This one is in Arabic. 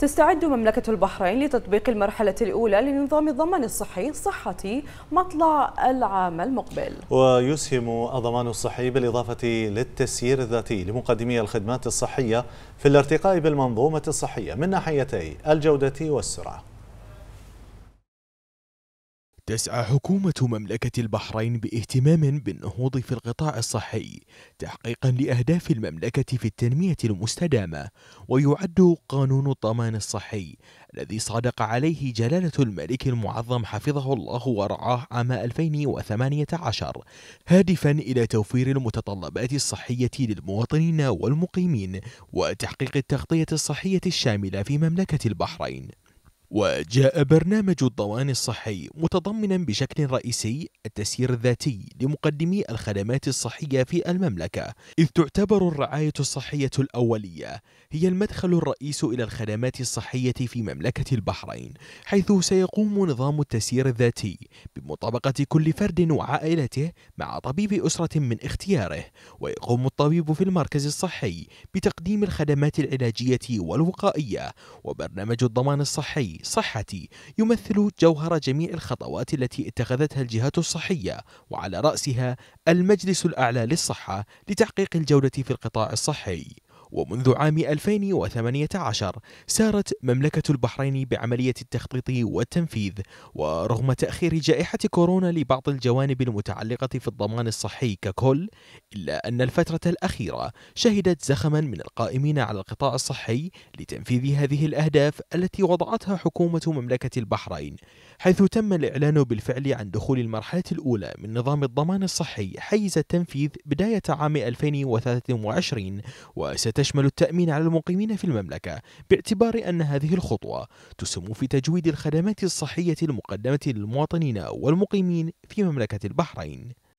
تستعد مملكة البحرين لتطبيق المرحلة الأولى لنظام الضمان الصحي الصحتي مطلع العام المقبل ويسهم الضمان الصحي بالإضافة للتسيير الذاتي لمقدمي الخدمات الصحية في الارتقاء بالمنظومة الصحية من ناحيتي الجودة والسرعة تسعى حكومة مملكة البحرين باهتمام بالنهوض في القطاع الصحي تحقيقا لأهداف المملكة في التنمية المستدامة ويعد قانون الضمان الصحي الذي صادق عليه جلالة الملك المعظم حفظه الله ورعاه عام 2018 هادفا إلى توفير المتطلبات الصحية للمواطنين والمقيمين وتحقيق التغطية الصحية الشاملة في مملكة البحرين وجاء برنامج الضمان الصحي متضمنا بشكل رئيسي التسيير الذاتي لمقدمي الخدمات الصحية في المملكة إذ تعتبر الرعاية الصحية الأولية هي المدخل الرئيس إلى الخدمات الصحية في مملكة البحرين حيث سيقوم نظام التسيير الذاتي بمطابقة كل فرد وعائلته مع طبيب أسرة من اختياره ويقوم الطبيب في المركز الصحي بتقديم الخدمات العلاجية والوقائية وبرنامج الضمان الصحي صحتي يمثل جوهر جميع الخطوات التي اتخذتها الجهات الصحية وعلى رأسها المجلس الأعلى للصحة لتحقيق الجودة في القطاع الصحي ومنذ عام 2018 سارت مملكة البحرين بعملية التخطيط والتنفيذ ورغم تأخير جائحة كورونا لبعض الجوانب المتعلقة في الضمان الصحي ككل إلا أن الفترة الأخيرة شهدت زخما من القائمين على القطاع الصحي لتنفيذ هذه الأهداف التي وضعتها حكومة مملكة البحرين حيث تم الإعلان بالفعل عن دخول المرحلة الأولى من نظام الضمان الصحي حيز التنفيذ بداية عام 2023 وست تشمل التأمين على المقيمين في المملكة باعتبار أن هذه الخطوة تسهم في تجويد الخدمات الصحية المقدمة للمواطنين والمقيمين في مملكة البحرين